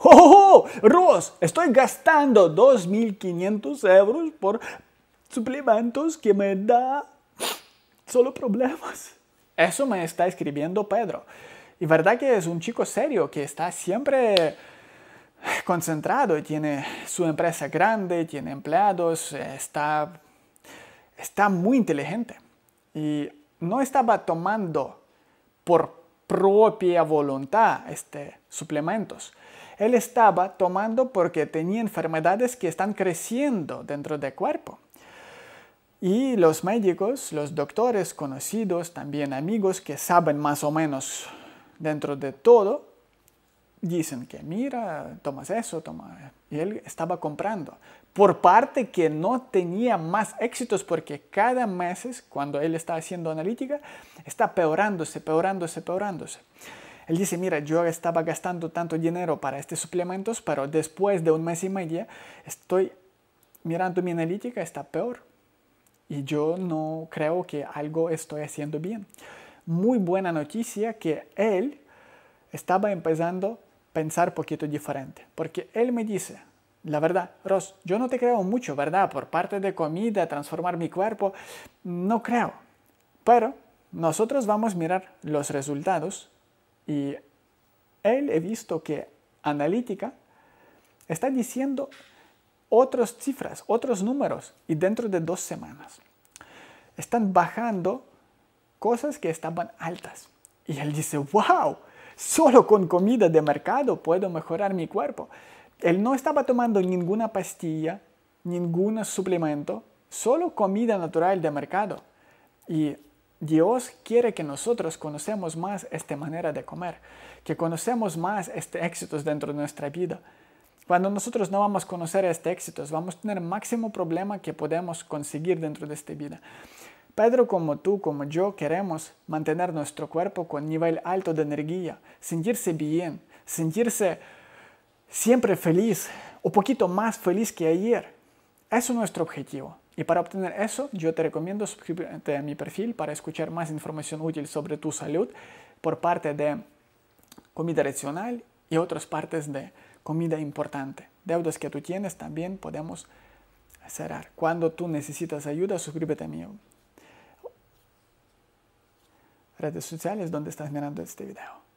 ¡Oh, oh, oh! estoy gastando 2.500 euros por suplementos que me da solo problemas. Eso me está escribiendo Pedro. Y verdad que es un chico serio que está siempre concentrado, tiene su empresa grande, tiene empleados, está, está muy inteligente y no estaba tomando por propia voluntad este suplementos él estaba tomando porque tenía enfermedades que están creciendo dentro del cuerpo. Y los médicos, los doctores conocidos, también amigos que saben más o menos dentro de todo, dicen que mira, tomas eso, toma. Y él estaba comprando. Por parte que no tenía más éxitos porque cada mes, cuando él está haciendo analítica, está peorándose, peorándose, peorándose. Él dice, mira, yo estaba gastando tanto dinero para estos suplementos, pero después de un mes y medio estoy mirando mi analítica, está peor. Y yo no creo que algo estoy haciendo bien. Muy buena noticia que él estaba empezando a pensar poquito diferente, porque él me dice, la verdad, Ross, yo no te creo mucho, ¿verdad? Por parte de comida, transformar mi cuerpo, no creo. Pero nosotros vamos a mirar los resultados y él he visto que analítica está diciendo otras cifras, otros números, y dentro de dos semanas están bajando cosas que estaban altas. Y él dice, wow, solo con comida de mercado puedo mejorar mi cuerpo. Él no estaba tomando ninguna pastilla, ningún suplemento, solo comida natural de mercado. Y Dios quiere que nosotros conocemos más esta manera de comer, que conocemos más este éxitos dentro de nuestra vida. Cuando nosotros no vamos a conocer este éxitos, vamos a tener el máximo problema que podemos conseguir dentro de esta vida. Pedro, como tú, como yo, queremos mantener nuestro cuerpo con nivel alto de energía, sentirse bien, sentirse siempre feliz, o poquito más feliz que ayer. Eso es nuestro objetivo. Y para obtener eso, yo te recomiendo suscribirte a mi perfil para escuchar más información útil sobre tu salud por parte de comida racional y otras partes de comida importante. Deudas que tú tienes también podemos cerrar. Cuando tú necesitas ayuda, suscríbete a mí. redes sociales donde estás mirando este video.